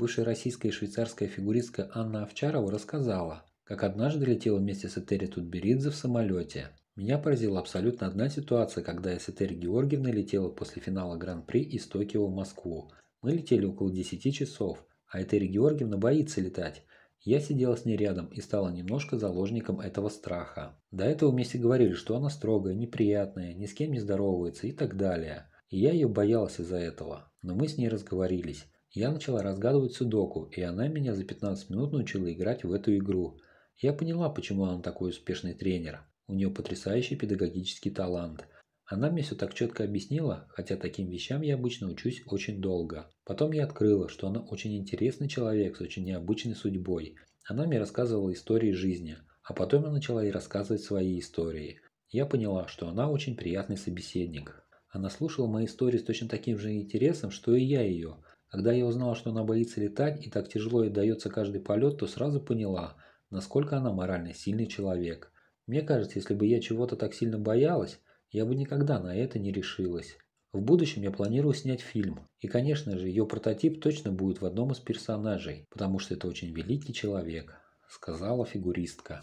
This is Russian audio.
Бывшая российская и швейцарская фигуристка Анна Овчарова рассказала, как однажды летела вместе с Этери Тутберидзе в самолете. Меня поразила абсолютно одна ситуация, когда я с Этери Георгиевной летела после финала Гран-при из Токио в Москву. Мы летели около 10 часов, а Этери Георгиевна боится летать. Я сидела с ней рядом и стала немножко заложником этого страха. До этого вместе говорили, что она строгая, неприятная, ни с кем не здоровается и так далее. И я ее боялась из-за этого. Но мы с ней разговорились. Я начала разгадывать судоку, и она меня за 15 минут научила играть в эту игру. Я поняла, почему она такой успешный тренер. У нее потрясающий педагогический талант. Она мне все так четко объяснила, хотя таким вещам я обычно учусь очень долго. Потом я открыла, что она очень интересный человек с очень необычной судьбой. Она мне рассказывала истории жизни, а потом я начала ей рассказывать свои истории. Я поняла, что она очень приятный собеседник. Она слушала мои истории с точно таким же интересом, что и я ее – когда я узнала, что она боится летать и так тяжело ей дается каждый полет, то сразу поняла, насколько она морально сильный человек. Мне кажется, если бы я чего-то так сильно боялась, я бы никогда на это не решилась. В будущем я планирую снять фильм. И, конечно же, ее прототип точно будет в одном из персонажей, потому что это очень великий человек, сказала фигуристка.